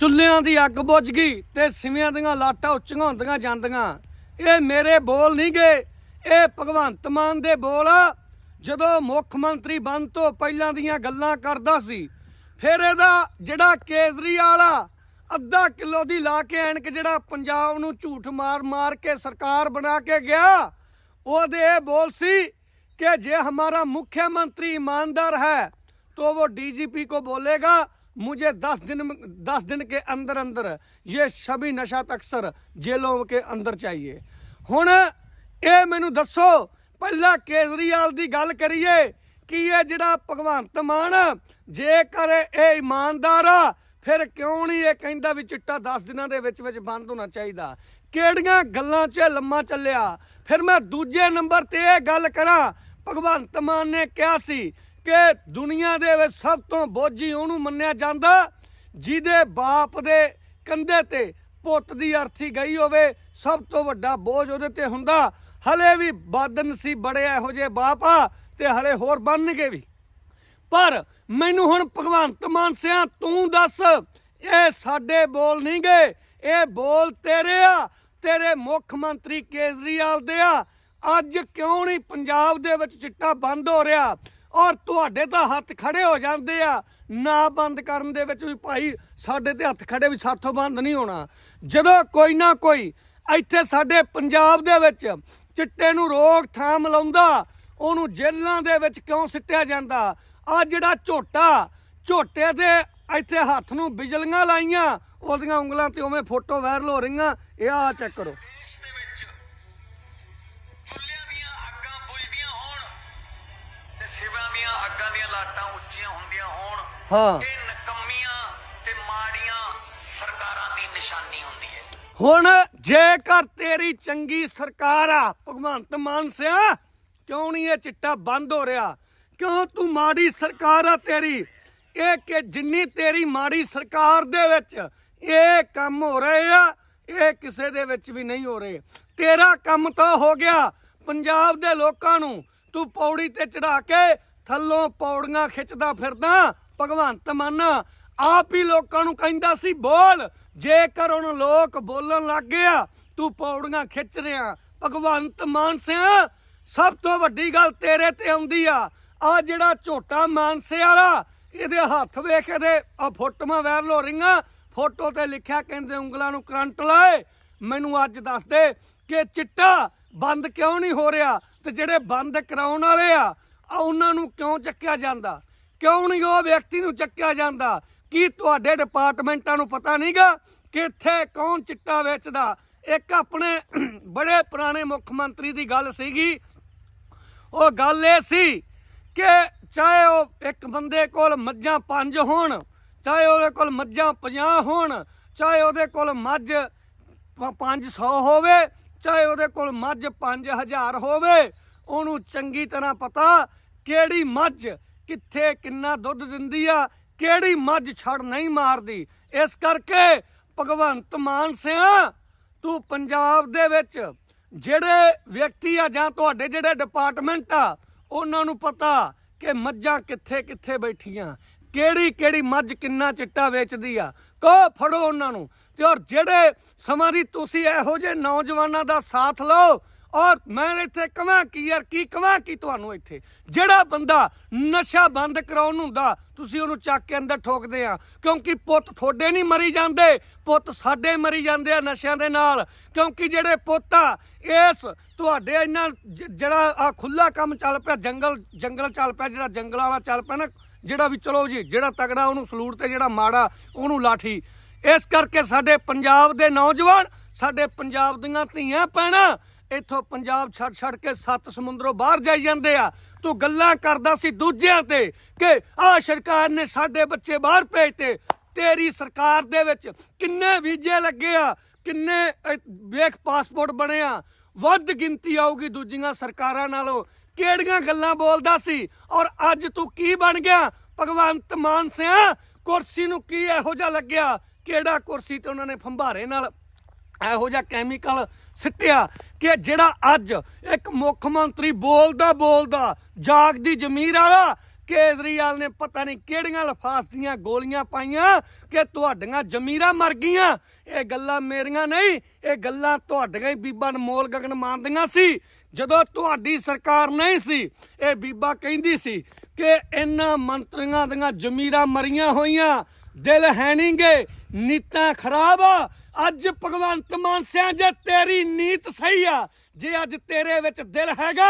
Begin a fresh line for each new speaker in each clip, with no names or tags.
ਚੁੱਲ੍ਹਿਆਂ ਦੀ ਅੱਗ ਬੁੱਝ ਗਈ ਤੇ ਸਿਵਿਆਂ ਦੀਆਂ ਲਾਟਾਂ ਉੱਚੀਆਂ ਹੁੰਦੀਆਂ ਜਾਂਦੀਆਂ ਇਹ ਮੇਰੇ ਬੋਲ ਨਹੀਂ ਗਏ ਇਹ ਭਗਵੰਤ ਮਾਨ ਦੇ ਬੋਲ ਜਦੋਂ ਮੁੱਖ ਮੰਤਰੀ ਬਣ ਤੋਂ ਪਹਿਲਾਂ ਦੀਆਂ ਗੱਲਾਂ ਕਰਦਾ ਸੀ ਫਿਰ ਇਹਦਾ ਜਿਹੜਾ ਕੇਜਰੀ ਵਾਲਾ ਅੱਧਾ ਕਿਲੋ ਦੀ ਲਾ ਕੇ ਐਨਕ ਜਿਹੜਾ ਪੰਜਾਬ ਨੂੰ ਝੂਠ ਮਾਰ ਮਾਰ ਕੇ ਸਰਕਾਰ ਬਣਾ ਕੇ ਗਿਆ ਉਹਦੇ ਇਹ ਬੋਲ ਸੀ ਕਿ ਜੇ ਹਮਾਰਾ ਮੁੱਖ ਮੰਤਰੀ ਇਮਾਨਦਾਰ ਹੈ ਤੋ ਉਹ ਡੀਜੀਪੀ ਕੋ ਬੋਲੇਗਾ मुझे 10 दिन 10 दिन के अंदर अंदर ये सभी ਨਸ਼ਾ ਤਕਸਰ ਜੇਲੋਂ ਕੇ ਅੰਦਰ ਚਾਹੀਏ ਹੁਣ ਇਹ ਮੈਨੂੰ ਦੱਸੋ ਪਹਿਲਾਂ ਕੇਜਰੀਵਾਲ ਦੀ ਗੱਲ ਕਰੀਏ ਕਿ ਇਹ ਜਿਹੜਾ ਭਗਵੰਤ ਮਾਨ ਜੇਕਰ ਇਹ ਇਮਾਨਦਾਰ ਆ ਫਿਰ ਕਿਉਂ ਨਹੀਂ ਇਹ ਕਹਿੰਦਾ ਵੀ ਚਿੱਟਾ 10 ਦਿਨਾਂ ਦੇ ਵਿੱਚ ਵਿੱਚ ਬੰਦ ਹੋਣਾ ਚਾਹੀਦਾ ਕਿਹੜੀਆਂ ਗੱਲਾਂ 'ਚ ਲੰਮਾ ਚੱਲਿਆ ਫਿਰ ਮੈਂ ਦੂਜੇ ਨੰਬਰ ਤੇ ਇਹ ਗੱਲ ਕਰਾਂ ਭਗਵੰਤ ਮਾਨ ਨੇ ਕਿਹਾ ਸੀ ਕਿ ਦੁਨੀਆ ਦੇ ਵਿੱਚ ਸਭ ਤੋਂ ਬੋਝੀ ਉਹਨੂੰ ਮੰਨਿਆ ਜਾਂਦਾ ਜਿਹਦੇ ਬਾਪ ਦੇ ਕੰਧੇ ਤੇ ਪੁੱਤ ਦੀ ਅਰਥੀ ਗਈ ਹੋਵੇ ਸਭ ਤੋਂ ਵੱਡਾ ਬੋਝ ਉਹਦੇ ਤੇ ਹੁੰਦਾ ਹਲੇ ਵੀ ਬਾਦਨ ਸੀ ਬੜੇ ਇਹੋ ਜੇ ਬਾਪ ਆ ਤੇ ਹਲੇ ਹੋਰ ਬਣਨਗੇ ਵੀ ਪਰ ਮੈਨੂੰ ਹੁਣ ਭਗਵੰਤ ਮਾਨ ਸਿਆ ਤੂੰ ਦੱਸ ਇਹ ਸਾਡੇ ਬੋਲ ਨਹੀਂ ਗਏ ਇਹ ਬੋਲ ਤੇਰੇ ਆ ਤੇਰੇ ਮੁੱਖ ਮੰਤਰੀ ਕੇਜਰੀਵਾਲ ਦੇ ਆ ਅੱਜ ਕਿਉਂ ਨਹੀਂ ਪੰਜਾਬ ਦੇ ਵਿੱਚ ਚਿੱਟਾ ਬੰਦ ਹੋ ਰਿਹਾ ਔਰ ਤੁਹਾਡੇ ਤਾਂ ਹੱਥ ਖੜੇ ਹੋ ਜਾਂਦੇ ਆ ਨਾ ਬੰਦ ਕਰਨ ਦੇ ਵਿੱਚ ਵੀ ਭਾਈ ਸਾਡੇ ਤੇ ਹੱਥ ਖੜੇ ਵੀ ਸਾਥੋਂ ਬੰਦ ਨਹੀਂ ਹੋਣਾ ਜਦੋਂ ਕੋਈ ਨਾ ਕੋਈ ਇੱਥੇ ਸਾਡੇ ਪੰਜਾਬ ਦੇ ਵਿੱਚ ਚਿੱਟੇ ਨੂੰ ਥਾਮ ਲਾਉਂਦਾ ਉਹਨੂੰ ਜੇਲ੍ਹਾਂ ਦੇ ਵਿੱਚ ਕਿਉਂ ਸਿੱਟਿਆ ਜਾਂਦਾ ਆ ਜਿਹੜਾ ਝੋਟਾ ਝੋਟੇ ਦੇ ਇੱਥੇ ਹੱਥ ਨੂੰ ਬਿਜਲੀਆਂ ਲਾਈਆਂ ਉਹਦੀਆਂ ਉਂਗਲਾਂ ਤੇ ਉਵੇਂ ਫੋਟੋ ਵਾਇਰਲ ਹੋ ਰਹੀਆਂ ਇਹ ਆ ਚੈੱਕ ਕਰੋ ਸਿਵਾਂ ਦੀਆਂ ਅੱਗਾਂ ਦੀਆਂ ਲਾਟਾਂ ਉੱਚੀਆਂ ਹੁੰਦੀਆਂ ਹੋਣ ਹਾਂ ਇਹ ਨਕਮੀਆਂ ਤੇ ਮਾੜੀਆਂ ਸਰਕਾਰਾਂ ਦੀ ਨਿਸ਼ਾਨੀ ਹੁੰਦੀ ਹੈ ਹੁਣ ਜੇਕਰ ਤੇਰੀ ਚੰਗੀ ਸਰਕਾਰ ਆ ਭਗਵੰਤ ਮਾਨ ਸਿਆ ਕਿਉਂ ਨਹੀਂ ਇਹ ਚਿੱਟਾ ਬੰਦ ਹੋ ਰਿਹਾ ਕਿਉਂ ਤੂੰ ਮਾੜੀ ਸਰਕਾਰ ਆ ਤੇਰੀ ਇਹ ਕਿ ਜਿੰਨੀ ਤੇਰੀ ਮਾੜੀ ਸਰਕਾਰ ਦੇ ਵਿੱਚ ਇਹ ਕੰਮ ਹੋ ਰਹੇ ਆ ਇਹ ਕਿਸੇ ਦੇ ਵਿੱਚ ਵੀ ਨਹੀਂ ਹੋ ਰਹੇ ਤੇਰਾ ਕੰਮ ਤਾਂ ਹੋ ਗਿਆ ਪੰਜਾਬ ਦੇ ਲੋਕਾਂ ਨੂੰ ਤੂੰ ਪੌੜੀ ਤੇ ਚੜਾ ਕੇ ਥੱਲੋਂ ਪੌੜੀਆਂ ਖਿੱਚਦਾ ਫਿਰਦਾ ਭਗਵੰਤ ਮਾਨ ਆਪ ਹੀ ਲੋਕਾਂ ਨੂੰ ਕਹਿੰਦਾ ਸੀ ਬੋਲ ਜੇਕਰ ਹੁਣ ਲੋਕ ਬੋਲਣ ਲੱਗ ਗਿਆ ਤੂੰ ਪੌੜੀਆਂ ਖਿੱਚ ਰਿਆ ਭਗਵੰਤ ਮਾਨ ਸਭ ਤੋਂ ਵੱਡੀ ਗੱਲ ਤੇਰੇ ਤੇ ਆਉਂਦੀ ਆ ਆ ਜਿਹੜਾ ਝੋਟਾ ਮਾਨਸੇ ਵਾਲਾ ਇਹਦੇ ਹੱਥ ਵੇਖ ਇਹਦੇ ਆ ਫੋਟੋਆਂ ਵਾਇਰਲ ਹੋ ਰਹੀਆਂ ਫੋਟੋ ਤੇ ਲਿਖਿਆ ਕਹਿੰਦੇ ਉਂਗਲਾਂ ਨੂੰ ਕਰੰਟ ਲਾਏ ਮੈਨੂੰ ਅੱਜ ਦੱਸ ਦੇ ਕਿ ਚਿੱਟਾ ਬੰਦ ਕਿਉਂ ਨਹੀਂ ਹੋ ਰਿਹਾ ਤੇ ਜਿਹੜੇ ਬੰਦ ਕਰਾਉਣ ਵਾਲੇ ਆ ਆ ਉਹਨਾਂ ਨੂੰ ਕਿਉਂ ਚੱਕਿਆ ਜਾਂਦਾ ਕਿਉਂ ਨਹੀਂ ਉਹ ਵਿਅਕਤੀ ਨੂੰ ਚੱਕਿਆ ਜਾਂਦਾ ਕੀ ਤੁਹਾਡੇ ਡਿਪਾਰਟਮੈਂਟਾਂ ਨੂੰ ਪਤਾ ਨਹੀਂਗਾ ਕਿੱਥੇ ਕੌਣ ਚਿੱਟਾ ਵੇਚਦਾ ਇੱਕ ਆਪਣੇ ਬੜੇ ਪੁਰਾਣੇ ਮੁੱਖ ਮੰਤਰੀ ਦੀ ਗੱਲ ਸੀਗੀ ਉਹ ਗੱਲ ਇਹ ਸੀ ਕਿ ਚਾਹੇ ਉਹ ਇੱਕ ਬੰਦੇ ਕੋਲ ਮੱਝਾਂ ਪੰਜ ਹੋਣ ਚਾਹੇ ਉਹਦੇ ਕੋਲ ਮੱਝਾਂ 50 ਹੋਣ ਚਾਹੇ ਉਹਦੇ ਕੋਲ ਮੱਝ 500 ਹੋਵੇ ਚਾਹੇ ਉਹਦੇ ਕੋਲ ਮੱਝ 5000 ਹੋਵੇ ਉਹਨੂੰ ਚੰਗੀ ਤਰ੍ਹਾਂ ਪਤਾ ਕਿਹੜੀ ਮੱਝ ਕਿੱਥੇ ਕਿੰਨਾ ਦੁੱਧ ਦਿੰਦੀ ਆ ਕਿਹੜੀ ਮੱਝ ਛੜ ਨਹੀਂ ਮਾਰਦੀ ਇਸ ਕਰਕੇ ਭਗਵੰਤ ਮਾਨ ਸਿੰਘ ਤੂੰ ਪੰਜਾਬ ਦੇ ਵਿੱਚ ਜਿਹੜੇ ਵਿਅਕਤੀ ਆ ਜਾਂ ਤੁਹਾਡੇ ਜਿਹੜੇ ਡਿਪਾਰਟਮੈਂਟ ਆ ਉਹਨਾਂ ਨੂੰ ਪਤਾ ਕਿ ਮੱਝਾਂ ਕਿੱਥੇ ਕਿੱਥੇ ਬੈਠੀਆਂ ਕਿਹੜੀ ਕਿਹੜੀ ਮੱਝ ਕਿੰਨਾ ਚਿੱਟਾ ਵੇਚਦੀ ਆ ਕੋ ਫੜੋ ਉਹਨਾਂ ਨੂੰ ਤੇ ਔਰ ਜਿਹੜੇ ਸਮਾਂ ਦੀ ਤੁਸੀਂ ਇਹੋ ਜੇ ਨੌਜਵਾਨਾਂ ਦਾ ਸਾਥ ਲਓ ਔਰ ਮੈਂ ਇੱਥੇ ਕਵਾਂ ਕੀ ਯਾਰ ਕੀ ਕਵਾਂ ਕੀ ਤੁਹਾਨੂੰ ਇੱਥੇ ਜਿਹੜਾ ਬੰਦਾ ਨਸ਼ਾ ਬੰਦ ਕਰਾਉਣ ਹੁੰਦਾ ਤੁਸੀਂ ਉਹਨੂੰ ਚੱਕ ਕੇ ਅੰਦਰ ਠੋਕਦੇ ਆ ਕਿਉਂਕਿ ਪੁੱਤ ਥੋੜੇ ਨਹੀਂ ਮਰੀ ਜਾਂਦੇ ਪੁੱਤ ਸਾਡੇ ਮਰੀ ਜਾਂਦੇ ਆ ਨਸ਼ਿਆਂ ਦੇ ਨਾਲ ਕਿਉਂਕਿ ਜਿਹੜੇ ਆ ਇਸ ਤੁਹਾਡੇ ਇਹਨਾਂ ਜਿਹੜਾ ਆ ਖੁੱਲਾ ਕੰਮ ਚੱਲ ਪਿਆ ਜੰਗਲ ਜੰਗਲ ਚੱਲ ਪਿਆ ਜਿਹੜਾ ਜੰਗਲਾਂ ਵਾਲਾ ਚੱਲ ਪਿਆ ਨਾ ਜਿਹੜਾ ਵੀ ਚਲੋ ਜੀ ਜਿਹੜਾ ਤਗੜਾ ਉਹਨੂੰ ਸਲੂਟ ਤੇ ਜਿਹੜਾ ਮਾੜਾ ਉਹਨੂੰ ਲਾਠੀ ਇਸ ਕਰਕੇ ਸਾਡੇ ਪੰਜਾਬ ਦੇ ਨੌਜਵਾਨ ਸਾਡੇ ਪੰਜਾਬ ਦੀਆਂ ਧੀਆਂ ਪੈਣਾ ਇੱਥੋਂ ਪੰਜਾਬ ਛੱਡ ਛੱਡ ਕੇ ਸੱਤ ਸਮੁੰਦਰੋਂ ਬਾਹਰ ਜਾਈ ਜਾਂਦੇ ਆ ਤੂੰ ਗੱਲਾਂ ਕਰਦਾ ਸੀ ਦੂਜਿਆਂ ਤੇ ਕਿ ਆ ਸਰਕਾਰ ਨੇ ਸਾਡੇ ਬੱਚੇ ਬਾਹਰ ਭੇਜਤੇ ਤੇਰੀ ਸਰਕਾਰ ਦੇ ਵਿੱਚ ਕਿੰਨੇ ਵੀਜ਼ੇ ਲੱਗੇ ਆ ਕਿੰਨੇ ਵੇਖ ਪਾਸਪੋਰਟ ਬਣੇ ਆ ਵੱਧ ਗਿਣਤੀ ਆਊਗੀ ਦੂਜੀਆਂ ਸਰਕਾਰਾਂ ਨਾਲੋਂ ਕਿਹੜੀਆਂ ਗੱਲਾਂ ਬੋਲਦਾ ਸੀ ਔਰ ਅੱਜ ਤੂੰ ਕੀ ਬਣ ਗਿਆ ਭਗਵੰਤ ਮਾਨ ਸਿਆ ਕੁਰਸੀ ਨੂੰ ਕੀ ਇਹੋ ਜਿਹਾ ਲੱਗਿਆ ਕਿਹੜਾ ਕੁਰਸੀ ਤੇ ਉਹਨਾਂ ਨੇ ਫੰਭਾਰੇ ਨਾਲ ਇਹੋ ਜਿਹਾ ਕੈਮੀਕਲ ਸਿੱਟਿਆ ਕਿ ਜਿਹੜਾ ਅੱਜ ਇੱਕ ਮੁੱਖ ਮੰਤਰੀ ਬੋਲਦਾ ਬੋਲਦਾ ਜਾਗਦੀ ਜ਼ਮੀਰ ਵਾਲਾ ਕੇਜਰੀਵਾਲ ਨੇ ਪਤਾ ਨਹੀਂ ਕਿਹੜੀਆਂ ਲਫਾਸ ਦੀਆਂ ਗੋਲੀਆਂ ਪਾਈਆਂ ਕਿ ਤੁਹਾਡੀਆਂ ਜ਼ਮੀਰਾਂ ਮਰ ਗਈਆਂ ਇਹ ਗੱਲਾਂ ਮੇਰੀਆਂ ਨਹੀਂ ਇਹ ਗੱਲਾਂ ਤੁਹਾਡੀਆਂ ਹੀ ਬੀਬਾ ਅਨਮੋਲ ਗਗਨ ਮੰਨਦੀਆਂ ਸੀ ਜਦੋਂ ਤੁਹਾਡੀ ਸਰਕਾਰ ਨਹੀਂ ਸੀ ਇਹ ਬੀਬਾ ਕਹਿੰਦੀ ਸੀ ਕਿ ਇੰਨਾ ਮੰਤਰੀਆਂ ਦੀਆਂ ਜ਼ਮੀਰਾਂ ਮਰੀਆਂ ਹੋਈਆਂ ਦਿਲ ਹੈ ਨਹੀਂਗੇ ਨੀਤਾਂ ਖਰਾਬ ਅੱਜ ਭਗਵੰਤ ਮਾਨ ਸਿਆ ਜੇ ਤੇਰੀ ਨੀਤ ਸਹੀ ਆ ਜੇ ਅੱਜ ਤੇਰੇ ਵਿੱਚ ਦਿਲ ਹੈਗਾ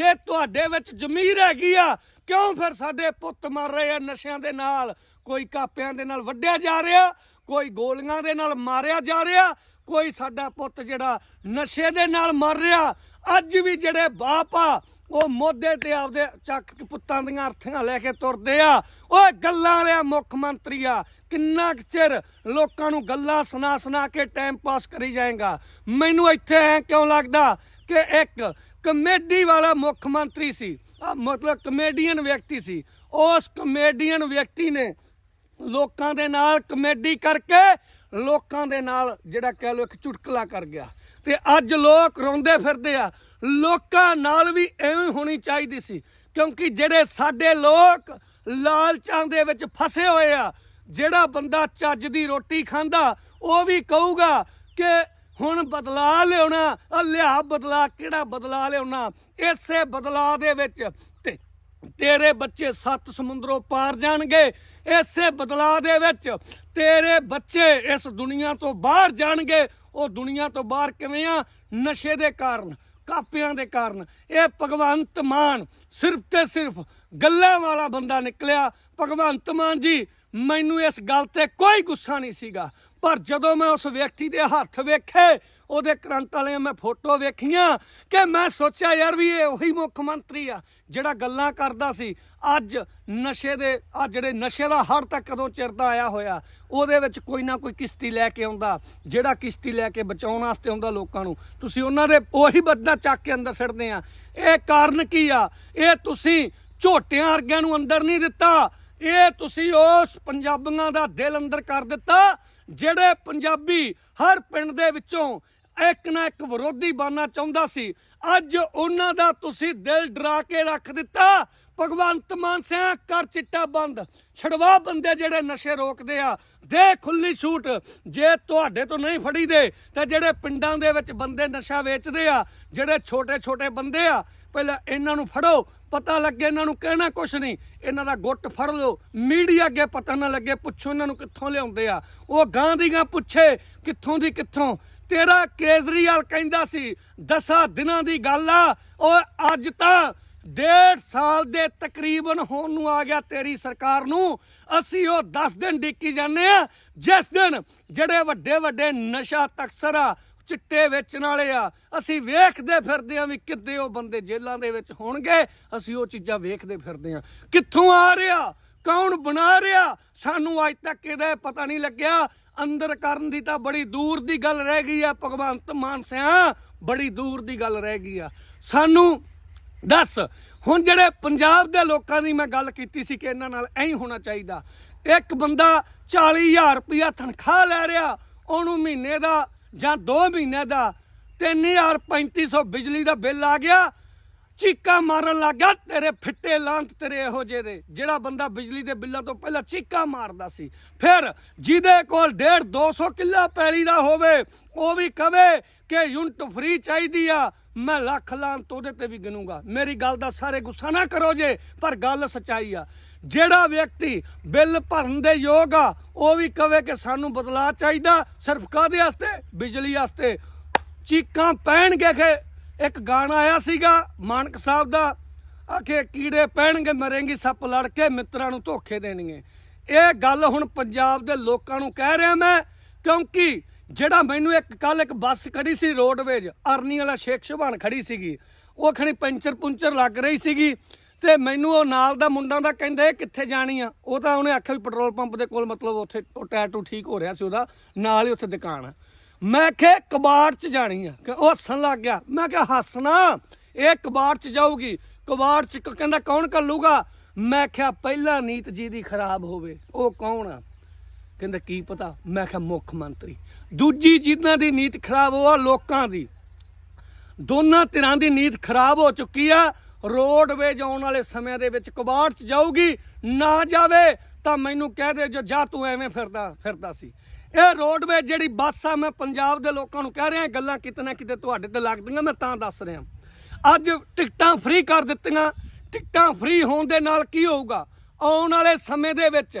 ਜੇ ਤੁਹਾਡੇ ਵਿੱਚ ਜ਼ਮੀਰ ਹੈਗੀ ਆ ਕਿਉਂ ਫਿਰ ਸਾਡੇ ਪੁੱਤ ਮਰ ਰਹੇ ਆ ਨਸ਼ਿਆਂ ਦੇ ਨਾਲ ਕੋਈ ਕਾਪਿਆਂ ਦੇ ਨਾਲ ਵੱਢਿਆ ਜਾ ਰਿਹਾ ਕੋਈ ਗੋਲੀਆਂ ਦੇ ਨਾਲ ਮਾਰਿਆ ਜਾ ਰਿਹਾ ਕੋਈ ਸਾਡਾ ਪੁੱਤ ਜਿਹੜਾ ਨਸ਼ੇ ਦੇ ਨਾਲ ਮਰ ਰਿਹਾ ਅੱਜ ਵੀ ਜਿਹੜੇ ਬਾਪ ਆ ਉਹ ਮੋਢੇ ਤੇ ਆਪਦੇ ਚੱਕ ਪੁੱਤਾਂ ਦੀਆਂ ਅਰਥੀਆਂ ਲੈ ਕੇ ਤੁਰਦੇ ਆ ਓਏ ਗੱਲਾਂ ਵਾਲਿਆ ਮੁੱਖ ਮੰਤਰੀ ਆ ਕਿੰਨਾ ਚਿਰ ਲੋਕਾਂ ਨੂੰ ਗੱਲਾਂ ਸੁਣਾ ਸੁਣਾ ਕੇ ਟਾਈਮ ਪਾਸ ਕਰੀ ਜਾਏਗਾ ਮੈਨੂੰ ਇੱਥੇ ਐ ਕਿਉਂ ਲੱਗਦਾ ਕਿ ਇੱਕ ਕਮੇਡੀ ਵਾਲਾ ਮੁੱਖ ਮੰਤਰੀ ਸੀ ਆ ਮਤਲਬ ਕਮੇਡੀਅਨ ਵਿਅਕਤੀ ਸੀ ਉਸ ਕਮੇਡੀਅਨ ਵਿਅਕਤੀ ਨੇ ਲੋਕਾਂ ਦੇ ਨਾਲ ਕਮੇਡੀ ਕਰਕੇ ਲੋਕਾਂ ਦੇ ਨਾਲ ਜਿਹੜਾ ਕਹਿ ਲੋ ਇੱਕ ਚੁਟਕਲਾ ਕਰ ਗਿਆ ਤੇ ਅੱਜ ਲੋਕ ਰੋਂਦੇ ਫਿਰਦੇ ਆ ਲੋਕਾਂ ਨਾਲ ਵੀ ਐਵੇਂ ਹੋਣੀ ਚਾਹੀਦੀ ਸੀ ਕਿਉਂਕਿ ਜਿਹੜੇ ਸਾਡੇ ਲੋਕ ਲਾਲਚਾਂ ਦੇ ਵਿੱਚ ਫਸੇ ਹੋਏ ਆ ਜਿਹੜਾ ਬੰਦਾ ਚੱਜ ਦੀ ਰੋਟੀ ਖਾਂਦਾ ਉਹ ਵੀ ਕਹੂਗਾ ਕਿ ਹੁਣ ਬਦਲਾ ਲਿਆਉਣਾ ਆ ਲਿਆ ਬਦਲਾ ਕਿਹੜਾ ਬਦਲਾ ਲਿਆਉਣਾ ਇਸੇ ਬਦਲਾ ਦੇ ਵਿੱਚ ਤੇਰੇ ਬੱਚੇ ਸੱਤ ਸਮੁੰਦਰੋਂ ਪਾਰ ਜਾਣਗੇ ਇਸੇ ਬਦਲਾ ਦੇ ਵਿੱਚ ਤੇਰੇ ਬੱਚੇ ਇਸ ਦੁਨੀਆ ਤੋਂ ਬਾਹਰ ਜਾਣਗੇ ਉਹ ਦੁਨੀਆ ਤੋਂ ਬਾਹਰ ਕਿਵੇਂ ਆ ਨਸ਼ੇ ਦੇ ਕਾਰਨ ਕਾਪਿਆਂ ਦੇ ਕਾਰਨ ਇਹ ਭਗਵੰਤ ਮਾਨ ਸਿਰਫ ਤੇ ਸਿਰਫ ਗੱਲਾਂ ਵਾਲਾ ਬੰਦਾ ਨਿਕਲਿਆ ਭਗਵੰਤ ਮਾਨ ਜੀ ਮੈਨੂੰ ਇਸ ਗੱਲ ਤੇ ਕੋਈ ਗੁੱਸਾ ਨਹੀਂ ਸੀਗਾ ਪਰ ਜਦੋਂ ਮੈਂ ਉਸ ਵਿਅਕਤੀ ਦੇ ਹੱਥ ਵੇਖੇ ਉਹਦੇ ਕਰੰਟ ਵਾਲੇ ਮੈਂ ਫੋਟੋ ਵੇਖੀਆਂ ਕਿ ਮੈਂ ਸੋਚਿਆ ਯਾਰ ਵੀ ਇਹ ਉਹੀ ਮੁੱਖ ਮੰਤਰੀ ਆ ਜਿਹੜਾ ਗੱਲਾਂ ਕਰਦਾ ਸੀ ਅੱਜ ਨਸ਼ੇ ਦੇ ਆ ਜਿਹੜੇ ਨਸ਼ੇ ਦਾ ਹੜ ਤੱਕ ਕਦੋਂ ਚਿਰਦਾ ਆਇਆ ਹੋਇਆ ਉਹਦੇ ਵਿੱਚ ਕੋਈ ਨਾ ਕੋਈ ਕਿਸ਼ਤੀ ਲੈ ਕੇ ਆਉਂਦਾ ਜਿਹੜਾ ਕਿਸ਼ਤੀ ਲੈ ਕੇ ਬਚਾਉਣ ਵਾਸਤੇ ਆਉਂਦਾ ਲੋਕਾਂ ਨੂੰ ਤੁਸੀਂ ਉਹਨਾਂ ਦੇ ਉਹੀ ਬੰਦਾ ਚੱਕ ਕੇ ਅੰਦਰ ਸੜਦੇ ਆ ਇਹ ਕਾਰਨ ਕੀ ਆ ਇਹ ਤੁਸੀਂ ਝੋਟਿਆਂ ਵਰਗਿਆਂ ਨੂੰ ਅੰਦਰ ਨਹੀਂ ਦਿੱਤਾ ਇਹ ਤੁਸੀਂ ਉਸ ਪੰਜਾਬੀਆਂ ਦਾ ਦਿਲ ਅੰਦਰ ਕਰ ਦਿੱਤਾ ਜਿਹੜੇ ਪੰਜਾਬੀ ਹਰ ਪਿੰਡ ਦੇ ਵਿੱਚੋਂ ਇੱਕ ਨਾ ਇੱਕ ਵਿਰੋਧੀ ਬਣਨਾ ਚਾਹੁੰਦਾ ਸੀ ਅੱਜ ਉਹਨਾਂ ਦਾ ਤੁਸੀਂ ਦਿਲ ਡਰਾ ਕੇ ਰੱਖ ਦਿੱਤਾ ਭਗਵੰਤ ਮਾਨ ਸਿੰਘ ਕਰ ਚਿੱਟਾ ਬੰਦ ਛੜਵਾ ਬੰਦੇ ਜਿਹੜੇ ਨਸ਼ੇ ਰੋਕਦੇ ਆ ਦੇ ਖੁੱਲੀ ਛੂਟ ਜੇ ਤੁਹਾਡੇ ਤੋਂ ਨਹੀਂ ਫੜੀ ਦੇ ਤੇ ਜਿਹੜੇ ਪਿੰਡਾਂ ਦੇ ਵਿੱਚ ਬੰਦੇ ਨਸ਼ਾ ਵੇਚਦੇ ਆ ਜਿਹੜੇ ਛੋਟੇ ਛੋਟੇ ਬੰਦੇ ਆ ਪਹਿਲਾਂ ਇਹਨਾਂ ਨੂੰ ਫੜੋ ਪਤਾ ਲੱਗੇ ਇਹਨਾਂ ਨੂੰ ਕਹਿਣਾ ਕੁਛ ਨਹੀਂ ਇਹਨਾਂ ਦਾ ਗੁੱਟ ਫੜ ਲਓ ਮੀਡੀਆ ਅੱਗੇ ਪਤਾ ਨਾ ਲੱਗੇ ਪੁੱਛੋ ਇਹਨਾਂ ਨੂੰ ਕਿੱਥੋਂ ਲਿਆਉਂਦੇ ਆ ਉਹ ਗਾਂ ਦੀ ਗਾਂ ਪੁੱਛੇ ਕਿੱਥੋਂ ਦੀ ਕਿੱਥੋਂ ਤੇਰਾ ਕੇਜਰੀਵਾਲ ਕਹਿੰਦਾ ਸੀ ਦਸਾਂ ਦਿਨਾਂ ਦੀ ਗੱਲ ਆ ਉਹ ਅੱਜ ਤਾਂ ਡੇਢ ਸਾਲ ਦੇ ਤਕਰੀਬਨ ਹੋਣ ਨੂੰ ਆ ਗਿਆ ਤੇਰੀ ਸਰਕਾਰ ਨੂੰ ਅਸੀਂ ਉਹ 10 ਦਿਨ ਡਿੱਕੀ ਜਾਂਦੇ ਆ ਜਿਸ ਦਿਨ ਜਿਹੜੇ ਵੱਡੇ ਵੱਡੇ ਨਸ਼ਾ ਤਕਸਰਾ ਚਿੱਟੇ ਵੇਚਣ ਵਾਲੇ ਆ ਅਸੀਂ ਵੇਖਦੇ ਫਿਰਦੇ ਆ ਵੀ ਕਿੱਦੇ ਉਹ ਬੰਦੇ ਜੇਲ੍ਹਾਂ ਦੇ ਵਿੱਚ ਹੋਣਗੇ ਅਸੀਂ ਉਹ ਚੀਜ਼ਾਂ ਵੇਖਦੇ ਫਿਰਦੇ ਆ ਕਿੱਥੋਂ ਆ ਰਿਹਾ ਕੌਣ ਬਣਾ ਰਿਹਾ ਸਾਨੂੰ ਅੱਜ ਤੱਕ ਇਹਦਾ ਪਤਾ ਨਹੀਂ ਲੱਗਿਆ ਅੰਦਰ ਕਰਨ ਦੀ ਤਾਂ ਬੜੀ ਦੂਰ ਦੀ ਗੱਲ ਰਹਿ ਗਈ ਆ ਭਗਵੰਤ ਮਾਨ ਸਿਆ ਬੜੀ ਦੂਰ ਦੀ ਗੱਲ ਰਹਿ ਗਈ ਆ ਸਾਨੂੰ ਦੱਸ ਹੁਣ ਜਿਹੜੇ ਪੰਜਾਬ ਦੇ ਲੋਕਾਂ ਦੀ ਮੈਂ ਗੱਲ ਕੀਤੀ ਸੀ ਕਿ ਇਹਨਾਂ ਨਾਲ ਐਂ ਹੋਣਾ ਚਾਹੀਦਾ ਇੱਕ ਬੰਦਾ 40000 ਰੁਪਇਆ ਤਨਖਾਹ ਲੈ ਰਿਹਾ ਉਹਨੂੰ ਮਹੀਨੇ ਦਾ ਜਾਂ 2 ਮਹੀਨੇ ਦਾ 3350 ਬਿਜਲੀ ਦਾ ਬਿੱਲ ਆ ਗਿਆ ਚੀਕਾ ਮਾਰਨ ਲੱਗਾ ਤੇਰੇ ਫਿੱਟੇ ਲਾਂਤ ਤੇਰੇ ਇਹੋ ਜਿਹੇ ਦੇ ਜਿਹੜਾ ਬੰਦਾ ਬਿਜਲੀ ਦੇ ਬਿੱਲਾਂ ਤੋਂ ਪਹਿਲਾਂ ਚੀਕਾ ਮਾਰਦਾ ਸੀ ਫਿਰ ਜਿਹਦੇ ਕੋਲ 1.5 200 ਕਿੱਲਾ ਪੈਲੀ ਦਾ ਹੋਵੇ ਉਹ ਵੀ ਕਵੇ ਕਿ ਯੂਨਿਟ ਫ੍ਰੀ ਚਾਹੀਦੀ ਆ ਮੈਂ ਲੱਖ ਲਾਂਤ ਉਹਦੇ ਤੇ ਵੀ ਗਿਨੂਗਾ ਮੇਰੀ ਗੱਲ ਦਾ ਸਾਰੇ ਗੁੱਸਾ ਨਾ ਕਰੋ ਜੇ ਪਰ ਗੱਲ ਸਚਾਈ ਆ ਜਿਹੜਾ ਵਿਅਕਤੀ ਬਿੱਲ ਭਰਨ ਦੇ ਯੋਗ ਆ ਉਹ ਵੀ ਕਵੇ ਕਿ ਸਾਨੂੰ ਬਦਲਾ ਚਾਹੀਦਾ ਸਿਰਫ ਕਾਦੇ ਵਾਸਤੇ ਬਿਜਲੀ ਵਾਸਤੇ ਚੀਕਾਂ ਪੈਣਗੇ ਕਿ ਇੱਕ ਗਾਣਾ ਆਇਆ ਸੀਗਾ ਮਾਨਕ ਸਾਹਿਬ ਦਾ ਆਖੇ ਕੀੜੇ ਪੈਣਗੇ ਮਰੇਗੀ ਸੱਪ ਲੜ ਕੇ ਮਿੱਤਰਾਂ ਨੂੰ ਧੋਖੇ ਦੇਣਗੇ ਇਹ ਗੱਲ ਹੁਣ ਪੰਜਾਬ ਦੇ ਲੋਕਾਂ ਨੂੰ ਕਹਿ ਰਿਹਾ ਮੈਂ ਕਿਉਂਕਿ ਜਿਹੜਾ ਮੈਨੂੰ ਇੱਕ ਕੱਲ ਇੱਕ ਬੱਸ ਖੜੀ ਸੀ ਰੋਡਵੇਜ ਅਰਨੀ ਵਾਲਾ ਸ਼ੇਖ ਸ਼ਬਾਨ ਖੜੀ ਸੀਗੀ ਉਹ ਖਣੀ ਪੈਂਚਰ ਪੁੰਚਰ ਲੱਗ ਰਹੀ ਸੀਗੀ ਤੇ ਮੈਨੂੰ ਉਹ ਨਾਲ ਦਾ ਮੁੰਡਾ ਦਾ ਕਹਿੰਦੇ ਕਿੱਥੇ ਜਾਣੀ ਆ ਉਹ ਤਾਂ ਉਹਨੇ ਆਖਿਆ ਵੀ ਪੈਟਰੋਲ ਪੰਪ ਦੇ ਕੋਲ ਮਤਲਬ ਉੱਥੇ ਉਹ ਟੈਟੂ ਠੀਕ ਹੋ ਰਿਹਾ ਸੀ ਉਹਦਾ ਨਾਲ ਹੀ ਉੱਥੇ ਦੁਕਾਨ ਮੈਂ ਕਿਹਾ ਕਬਾੜ 'ਚ ਜਾਣੀ ਆ ਉਹ ਹੱਸਣ ਲੱਗ ਗਿਆ ਮੈਂ ਕਿਹਾ ਹੱਸਣਾ ਇਹ ਕਬਾੜ 'ਚ ਜਾਊਗੀ ਕਬਾੜ 'ਚ ਕਹਿੰਦਾ ਕੌਣ ਕੱਲੂਗਾ ਮੈਂ ਕਿਹਾ ਪਹਿਲਾ ਨੀਤ ਜੀ ਦੀ ਖਰਾਬ ਹੋਵੇ ਉਹ ਕੌਣ ਆ ਕਹਿੰਦਾ ਕੀ ਪਤਾ ਮੈਂ ਕਿਹਾ ਮੁੱਖ ਮੰਤਰੀ ਦੂਜੀ ਜਿੱਦਾਂ ਦੀ ਨੀਤ ਖਰਾਬ ਹੋਆ ਲੋਕਾਂ ਦੀ ਦੋਨਾਂ ਤਿਰਾਂ ਦੀ ਨੀਤ ਖਰਾਬ ਹੋ ਚੁੱਕੀ ਆ ਰੋਡਵੇਜ ਆਉਣ ਵਾਲੇ ਸਮੇਂ ਦੇ ਵਿੱਚ ਕਬਾੜ 'ਚ ਜਾਊਗੀ ਨਾ ਜਾਵੇ ਤਾਂ ਮੈਨੂੰ ਕਹਿ ਦੇ ਜੋ ਜਾ ਤੂੰ ਐਵੇਂ ਫਿਰਦਾ ਫਿਰਦਾ ਸੀ ਇਹ ਰੋਡਵੇਜ ਜਿਹੜੀ ਬੱਸ ਆ ਮੈਂ ਪੰਜਾਬ ਦੇ ਲੋਕਾਂ ਨੂੰ ਕਹਿ ਰਿਹਾ ਗੱਲਾਂ ਕਿਤਨਾ ਕਿਤੇ ਤੁਹਾਡੇ ਤੇ ਲੱਗਦੀਆਂ ਮੈਂ ਤਾਂ ਦੱਸ ਰਿਹਾ ਅੱਜ ਟਿਕਟਾਂ ਫ੍ਰੀ ਕਰ ਦਿੱਤੀਆਂ ਟਿਕਟਾਂ ਫ੍ਰੀ ਹੋਣ ਦੇ ਨਾਲ ਕੀ ਹੋਊਗਾ ਆਉਣ ਵਾਲੇ ਸਮੇਂ ਦੇ ਵਿੱਚ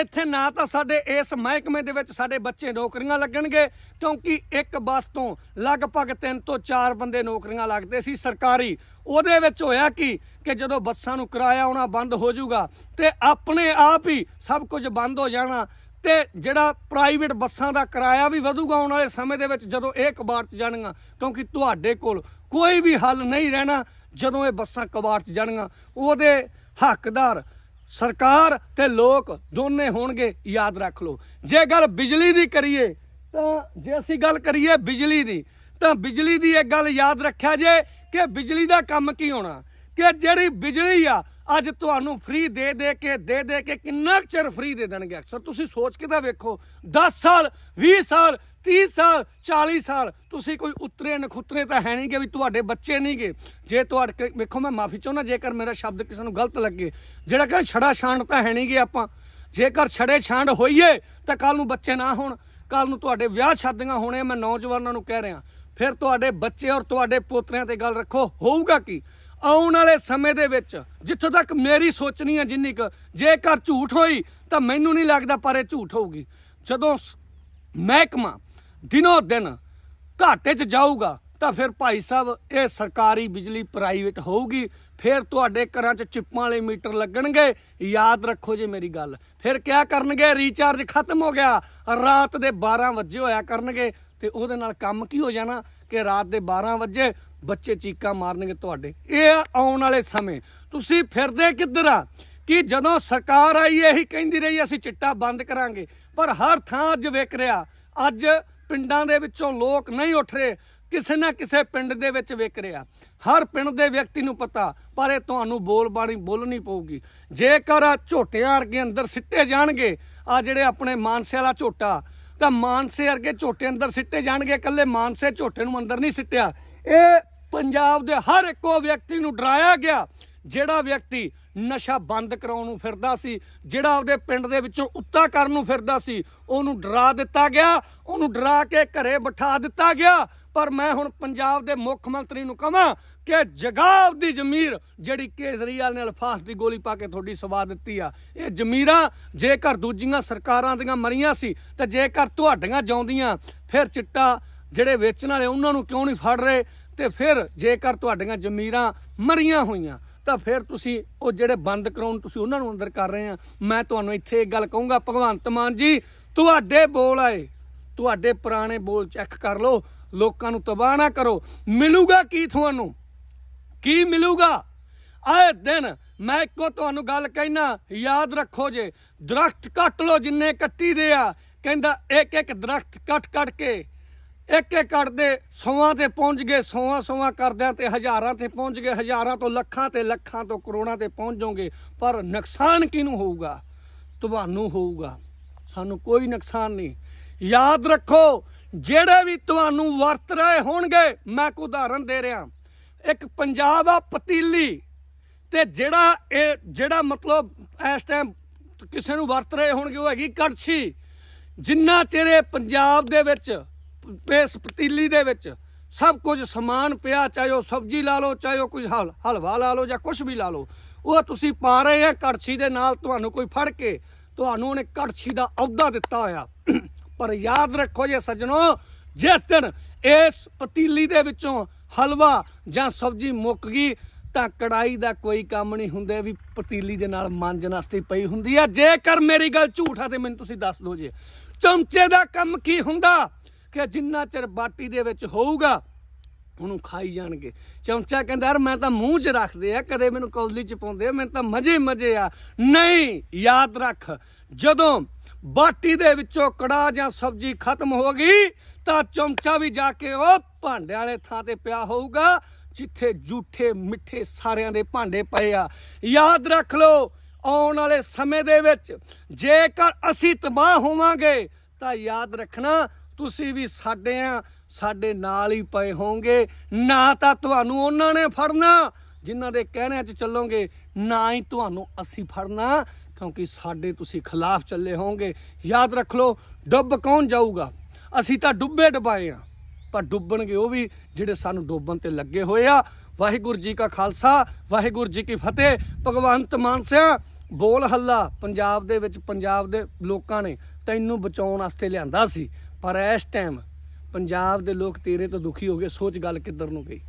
ਇੱਥੇ ਨਾ ਤਾਂ ਸਾਡੇ ਇਸ ਮਹਿਕਮੇ ਦੇ ਵਿੱਚ ਸਾਡੇ ਬੱਚੇ ਨੌਕਰੀਆਂ ਲੱਗਣਗੇ ਕਿਉਂਕਿ ਇੱਕ ਬੱਸ ਤੋਂ ਲਗਭਗ 3 ਤੋਂ 4 ਬੰਦੇ ਨੌਕਰੀਆਂ ਲੱਗਦੇ ਸੀ ਸਰਕਾਰੀ ਉਹਦੇ ਵਿੱਚ ਹੋਇਆ ਕਿ ਕਿ ਜਦੋਂ ਬੱਸਾਂ ਨੂੰ ਕਿਰਾਇਆ ਉਹਨਾਂ ਬੰਦ ਹੋ ਜਾਊਗਾ ਤੇ ਆਪਣੇ ਆਪ ਹੀ ਸਭ ਕੁਝ ਬੰਦ ਹੋ ਜਾਣਾ ਤੇ ਜਿਹੜਾ ਪ੍ਰਾਈਵੇਟ ਬੱਸਾਂ ਦਾ ਕਿਰਾਇਆ ਵੀ ਵਧੂਗਾ ਆਉਣ ਵਾਲੇ ਸਮੇਂ ਦੇ ਵਿੱਚ ਜਦੋਂ ਇਹ ਕਬਾੜ 'ਚ ਕਿਉਂਕਿ ਤੁਹਾਡੇ ਕੋਲ ਕੋਈ ਵੀ ਹੱਲ ਨਹੀਂ ਰਹਿਣਾ ਜਦੋਂ ਇਹ ਬੱਸਾਂ ਕਬਾੜ 'ਚ ਉਹਦੇ ਹੱਕਦਾਰ ਸਰਕਾਰ ਤੇ ਲੋਕ ਦੋਨੇ ਹੋਣਗੇ ਯਾਦ ਰੱਖ ਲਓ ਜੇ ਗੱਲ ਬਿਜਲੀ ਦੀ ਕਰੀਏ ਤਾਂ ਜੇ ਅਸੀਂ ਗੱਲ ਕਰੀਏ ਬਿਜਲੀ ਦੀ ਤਾਂ ਬਿਜਲੀ ਦੀ ਇੱਕ ਗੱਲ ਯਾਦ ਰੱਖਿਆ ਜੇ ਕਿ ਬਿਜਲੀ ਦਾ ਕੰਮ ਕੀ ਹੋਣਾ ਕਿ ਜਿਹੜੀ ਬਿਜਲੀ ਆ ਅੱਜ ਤੁਹਾਨੂੰ ਫ੍ਰੀ ਦੇ ਦੇ ਕੇ ਦੇ ਦੇ ਕੇ ਕਿੰਨਾ ਚਿਰ ਫ੍ਰੀ ਦੇ ਦੇਣਗੇ ਅਕਸਰ ਤੁਸੀਂ ਸੋਚ ਕੇ ਤਾਂ ਵੇਖੋ 10 ਸਾਲ 20 ਸਾਲ 30 ਸਾਲ 40 ਸਾਲ ਤੁਸੀਂ ਕੋਈ ਉਤਰੇ ਨਖੁਤਰੇ ਤਾਂ ਹੈ ਨਹੀਂਗੇ ਵੀ ਤੁਹਾਡੇ ਬੱਚੇ ਨਹੀਂਗੇ ਜੇ ਤੁਹਾਡੇ ਵੇਖੋ ਮੈਂ ਮਾਫੀ ਚਾਹੁੰਦਾ ਜੇਕਰ ਮੇਰਾ ਸ਼ਬਦ ਕਿਸੇ ਨੂੰ ਗਲਤ ਲੱਗੇ ਜਿਹੜਾ ਕਹਿੰਦਾ ਛੜਾ ਛਾਂਡ ਤਾਂ ਹੈ ਨਹੀਂਗੇ ਆਪਾਂ ਜੇਕਰ ਛੜੇ ਛਾਂਡ ਹੋਈਏ ਤਾਂ ਕੱਲ ਨੂੰ ਬੱਚੇ ਨਾ ਹੋਣ ਕੱਲ ਨੂੰ ਤੁਹਾਡੇ ਵਿਆਹ ਛੱਡੀਆਂ ਹੋਣੇ ਮੈਂ ਨੌਜਵਾਨਾਂ ਨੂੰ ਕਹਿ ਰਿਹਾ ਫਿਰ ਤੁਹਾਡੇ ਬੱਚੇ ਔਰ ਤੁਹਾਡੇ ਪੋਤਰਿਆਂ ਤੇ ਗੱਲ ਰੱਖੋ ਹੋਊਗਾ ਕੀ ਆਉਣ ਵਾਲੇ ਸਮੇਂ ਦੇ ਵਿੱਚ ਜਿੱਥੋਂ ਤੱਕ ਮੇਰੀ ਸੋਚਣੀ ਹੈ ਜਿੰਨੀ ਕ ਜੇਕਰ ਝੂਠ ਹੋਈ ਤਾਂ ਮੈਨੂੰ ਨਹੀਂ ਲੱਗਦਾ ਪਰ ਇਹ ਝੂਠ ਹੋਊਗੀ ਜਦੋਂ ਮਹਿਕਮਾ ਦਿਨੋ ਦਿਨ ਘਾਟੇ 'ਚ ਜਾਊਗਾ ਤਾਂ ਫਿਰ ਭਾਈ ਸਾਹਿਬ ਇਹ ਸਰਕਾਰੀ ਬਿਜਲੀ ਪ੍ਰਾਈਵੇਟ ਹੋਊਗੀ ਫਿਰ ਤੁਹਾਡੇ ਘਰਾਂ 'ਚ ਚਿੱਪਾਂ ਵਾਲੇ ਮੀਟਰ ਲੱਗਣਗੇ ਯਾਦ ਰੱਖੋ ਜੇ ਮੇਰੀ ਗੱਲ ਫਿਰ ਕਿਆ ਕਰਨਗੇ ਰੀਚਾਰਜ ਖਤਮ ਹੋ ਗਿਆ ਰਾਤ ਦੇ 12 ਵਜੇ ਹੋਇਆ ਕਰਨਗੇ ਤੇ ਉਹਦੇ ਨਾਲ ਕੰਮ ਕੀ ਹੋ ਜਾਣਾ ਕਿ ਰਾਤ ਦੇ 12 ਵਜੇ ਬੱਚੇ ਚੀਕਾਂ ਮਾਰਨਗੇ ਤੁਹਾਡੇ ਇਹ ਆਉਣ ਵਾਲੇ ਸਮੇਂ ਤੁਸੀਂ ਫਿਰਦੇ ਕਿੱਧਰ ਆ ਕਿ ਜਦੋਂ ਸਰਕਾਰ ਆਈ ਇਹੀ ਕਹਿੰਦੀ ਰਹੀ ਅਸੀਂ ਚਿੱਟਾ ਬੰਦ ਕਰਾਂਗੇ ਪਰ ਹਰ ਥਾਂ ਅੱਜ ਵੇਖ ਰਿਹਾ ਅੱਜ ਪਿੰਡਾਂ ਦੇ ਵਿੱਚੋਂ ਲੋਕ ਨਹੀਂ ਉੱਠ ਰਹੇ ਕਿਸੇ ਨਾ ਕਿਸੇ ਪਿੰਡ ਦੇ ਵਿੱਚ ਵਿਕ ਰਿਹਾ ਹਰ ਪਿੰਡ ਦੇ ਵਿਅਕਤੀ ਨੂੰ ਪਤਾ ਪਰ ਇਹ ਤੁਹਾਨੂੰ ਬੋਲ ਬਾਣੀ ਬੋਲਣੀ ਪਊਗੀ ਜੇਕਰ ਆ ਝੋਟਿਆਂ ਵਰਗੇ ਅੰਦਰ ਸਿੱਟੇ ਜਾਣਗੇ ਆ ਜਿਹੜੇ ਆਪਣੇ ਮਾਨਸੇ ਵਾਲਾ ਝੋਟਾ ਤਾਂ ਮਾਨਸੇ ਅਰਗੇ ਝੋਟੇ ਅੰਦਰ ਸਿੱਟੇ ਜਾਣਗੇ ਇਕੱਲੇ ਮਾਨਸੇ ਝੋਟੇ ਨੂੰ ਅੰਦਰ ਨਹੀਂ ਸਿੱਟਿਆ ਇਹ ਪੰਜਾਬ ਦੇ ਹਰ ਇੱਕੋ ਵਿਅਕਤੀ ਨੂੰ ਡਰਾਇਆ ਗਿਆ ਜਿਹੜਾ ਵਿਅਕਤੀ ਨਸ਼ਾ ਬੰਦ ਕਰਾਉਣ ਨੂੰ ਫਿਰਦਾ ਸੀ ਜਿਹੜਾ ਆਪਦੇ ਪਿੰਡ ਦੇ ਵਿੱਚੋਂ ਉੱਤਾ ਕਰਨ ਨੂੰ ਫਿਰਦਾ ਸੀ ਉਹਨੂੰ ਡਰਾ ਦਿੱਤਾ ਗਿਆ ਉਹਨੂੰ ਡਰਾ ਕੇ ਘਰੇ ਬਿਠਾ ਦਿੱਤਾ ਗਿਆ ਪਰ ਮੈਂ ਹੁਣ ਪੰਜਾਬ ਦੇ ਮੁੱਖ ਮੰਤਰੀ ਨੂੰ ਕਹਾਂ ਕਿ ਜਗਾਵ ਦੀ ਜ਼ਮੀਰ ਜਿਹੜੀ ਕੇਜਰੀਵਾਲ ਨੇ ਅਲਫਾਸ ਦੀ ਗੋਲੀ ਪਾ ਕੇ ਤੁਹਾਡੀ ਸਵਾ ਦਿੱਤੀ ਆ ਇਹ ਜ਼ਮੀਰਾਂ ਜੇਕਰ ਦੂਜੀਆਂ ਸਰਕਾਰਾਂ ਦੀਆਂ ਮਰੀਆਂ ਸੀ ਤੇ ਜੇਕਰ ਤੁਹਾਡੀਆਂ ਜਾਉਂਦੀਆਂ ਫਿਰ ਚਿੱਟਾ ਜਿਹੜੇ ਵੇਚਣ ਵਾਲੇ ਉਹਨਾਂ ਨੂੰ ਕਿਉਂ ਨਹੀਂ ਫੜ ਰਹੇ ਤੇ ਫਿਰ ਜੇਕਰ ਤੁਹਾਡੀਆਂ ਜ਼ਮੀਰਾਂ ਮਰੀਆਂ ਹੋਈਆਂ ਤਾਂ ਫਿਰ ਤੁਸੀਂ ਉਹ ਜਿਹੜੇ ਬੰਦ ਕਰਾਉਣ ਤੁਸੀਂ ਉਹਨਾਂ ਨੂੰ ਅੰਦਰ ਕਰ ਰਹੇ ਆ ਮੈਂ ਤੁਹਾਨੂੰ ਇੱਥੇ ਇੱਕ ਗੱਲ ਕਹੂੰਗਾ ਭਗਵੰਤ ਮਾਨ ਜੀ ਤੁਹਾਡੇ ਬੋਲ ਆਏ ਤੁਹਾਡੇ ਪੁਰਾਣੇ ਬੋਲ ਚੈੱਕ ਕਰ ਲਓ ਲੋਕਾਂ ਨੂੰ ਤਬਾਹ ਨਾ ਕਰੋ ਮਿਲੂਗਾ ਕੀ ਤੁਹਾਨੂੰ ਕੀ ਮਿਲੂਗਾ ਆਏ ਦਿਨ ਮੈਂ ਇੱਕੋ ਤੁਹਾਨੂੰ ਗੱਲ ਕਹਿਣਾ ਯਾਦ ਰੱਖੋ ਜੇ ਦਰਖਤ ਕੱਟ ਲਓ ਜਿੰਨੇ ਕੱਤੀ ਦੇ ਆ ਕਹਿੰਦਾ ਇੱਕ ਇੱਕ ਦਰਖਤ ਕੱਟ ਕੱਟ ਕੇ ਇੱਕ ਇੱਕ ਕਰਦੇ ਸੌਆਂ ਤੇ ਪਹੁੰਚ ਗਏ ਸੌਆਂ ਸੌਆਂ ਕਰਦਿਆਂ ਤੇ ਹਜ਼ਾਰਾਂ ਤੇ ਪਹੁੰਚ ਗਏ ਹਜ਼ਾਰਾਂ ਤੋਂ ਲੱਖਾਂ ਤੇ ਲੱਖਾਂ ਤੋਂ ਕਰੋੜਾਂ ਤੇ ਪਹੁੰਚ ਜਾਓਗੇ ਪਰ ਨੁਕਸਾਨ ਕਿਨੂੰ ਹੋਊਗਾ ਤੁਹਾਨੂੰ ਹੋਊਗਾ ਸਾਨੂੰ ਕੋਈ ਨੁਕਸਾਨ ਨਹੀਂ ਯਾਦ ਰੱਖੋ ਜਿਹੜੇ ਵੀ ਤੁਹਾਨੂੰ ਵਰਤ ਰਹੇ ਹੋਣਗੇ ਮੈਂ ਕੋ ਉਦਾਹਰਨ ਦੇ ਰਿਹਾ ਇੱਕ ਪੰਜਾਬ ਆ ਪਤੀਲੀ ਤੇ ਜਿਹੜਾ ਇਹ ਜਿਹੜਾ ਮਤਲਬ ਇਸ ਟਾਈਮ ਕਿਸੇ ਨੂੰ ਵਰਤ ਰਹੇ ਹੋਣਗੇ ਉਹ ਹੈਗੀ ਕੜਛੀ ਜਿੰਨਾ ਤੇਰੇ ਪੰਜਾਬ ਦੇ ਵਿੱਚ ਇਸ ਪਤੀਲੀ ਦੇ ਵਿੱਚ ਸਭ ਕੁਝ ਸਮਾਨ ਪਿਆ ਚਾਹੇ ਉਹ ਸਬਜ਼ੀ ਲਾ ਲਓ ਚਾਹੇ ਉਹ ਕੋਈ ਹਲਵਾ ਲਾ ਲਓ ਜਾਂ ਕੁਝ ਵੀ ਲਾ ਲਓ ਉਹ ਤੁਸੀਂ ਪਾ ਰਹੇ ਆ ਕੜਛੀ ਦੇ ਨਾਲ ਤੁਹਾਨੂੰ ਕੋਈ ਫੜ ਕੇ ਤੁਹਾਨੂੰ ਉਹਨੇ ਕੜਛੀ ਦਾ ਅਹੁਦਾ ਦਿੱਤਾ ਹੋਇਆ ਪਰ ਯਾਦ ਰੱਖੋ ਜੇ ਸੱਜਣੋ ਜਿਸ ਦਿਨ ਇਸ ਪਤੀਲੀ ਦੇ ਵਿੱਚੋਂ ਹਲਵਾ ਜਾਂ ਸਬਜ਼ੀ ਮੁੱਕ ਗਈ ਤਾਂ ਕੜਾਈ ਦਾ ਕੋਈ ਕੰਮ ਨਹੀਂ ਹੁੰਦੇ ਵੀ ਪਤੀਲੀ ਦੇ ਨਾਲ ਮਾਂਜਣ ਵਾਸਤੇ ਪਈ ਹੁੰਦੀ ਆ ਜੇਕਰ ਮੇਰੀ ਗੱਲ ਝੂਠ ਆ ਤੇ ਮੈਨੂੰ ਤੁਸੀਂ ਦੱਸ ਦਿਓ ਜੇ ਚਮਚੇ ਦਾ ਕੰਮ ਕੀ ਹੁੰਦਾ ਕਿ ਜਿੰਨਾ ਚਿਰ ਬਾਟੀ ਦੇ ਵਿੱਚ ਹੋਊਗਾ ਉਹਨੂੰ ਖਾਈ ਜਾਣਗੇ ਚਮਚਾ ਕਹਿੰਦਾ ਯਾਰ ਮੈਂ ਤਾਂ ਮੂੰਹ 'ਚ ਰੱਖਦੇ ਆ ਕਦੇ ਮੈਨੂੰ ਕੌਲੀ 'ਚ ਪਾਉਂਦੇ ਆ ਮੈਨੂੰ ਤਾਂ ਮਜ਼ੇ ਮਜ਼ੇ ਆ ਨਹੀਂ ਯਾਦ ਰੱਖ ਜਦੋਂ ਬਾਟੀ ਦੇ ਵਿੱਚੋਂ ਕੜਾ ਜਾਂ ਸਬਜ਼ੀ ਖਤਮ ਹੋ ਗਈ ਤਾਂ ਚਮਚਾ ਵੀ ਜਾ ਕੇ ਉਹ ਭਾਂਡੇ ਵਾਲੇ ਥਾਂ ਤੇ ਪਿਆ ਹੋਊਗਾ ਜਿੱਥੇ ਝੂਠੇ ਮਿੱਠੇ ਸਾਰਿਆਂ ਦੇ ਭਾਂਡੇ ਪਏ ਆ ਯਾਦ ਰੱਖ ਲਓ ਆਉਣ ਵਾਲੇ ਸਮੇਂ ਦੇ ਵਿੱਚ ਜੇਕਰ ਅਸੀਂ ਤਬਾਹ ਹੋਵਾਂਗੇ ਤਾਂ ਯਾਦ ਰੱਖਣਾ ਤੁਸੀਂ ਵੀ ਸਾਡੇ ਆ ਸਾਡੇ ਨਾਲ ਹੀ ਪਏ ਹੋਵੋਗੇ ਨਾ ਤਾਂ ਤੁਹਾਨੂੰ ਉਹਨਾਂ ਨੇ ਫੜਨਾ ਜਿਨ੍ਹਾਂ ਦੇ ਕਹਿਣਿਆਂ 'ਚ ਚੱਲੋਗੇ ਨਾ ਹੀ ਤੁਹਾਨੂੰ ਅਸੀਂ ਫੜਨਾ ਕਿਉਂਕਿ ਸਾਡੇ ਤੁਸੀਂ ਖਿਲਾਫ ਚੱਲੇ ਹੋਵੋਗੇ ਯਾਦ ਰੱਖ ਲਓ ਡੁੱਬ ਕੌਣ ਜਾਊਗਾ ਅਸੀਂ ਤਾਂ ਡੁੱਬੇ ਡਬਾਏ ਆ ਪਰ ਡੁੱਬਣਗੇ ਉਹ ਵੀ ਜਿਹੜੇ ਸਾਨੂੰ ਡੋਬਣ ਤੇ ਲੱਗੇ ਹੋਏ ਆ ਵਾਹਿਗੁਰੂ ਜੀ ਕਾ ਖਾਲਸਾ ਵਾਹਿਗੁਰੂ ਜੀ ਕੀ ਫਤਿਹ ਭਗਵੰਤ ਮਾਨ ਸਿਆ ਬੋਲ ਹੱਲਾ ਪੰਜਾਬ ਦੇ ਵਿੱਚ ਪੰਜਾਬ ਦੇ ਲੋਕਾਂ ਨੇ ਤੈਨੂੰ ਬਚਾਉਣ ਵਾਸਤੇ ਲਿਆਂਦਾ ਸੀ ਪਰ ਇਸ ਟਾਈਮ ਪੰਜਾਬ ਦੇ ਲੋਕ ਤੇਰੇ ਤੋਂ ਦੁਖੀ ਹੋ ਗਏ ਸੋਚ ਗੱਲ ਕਿੱਧਰ ਨੂੰ ਗਈ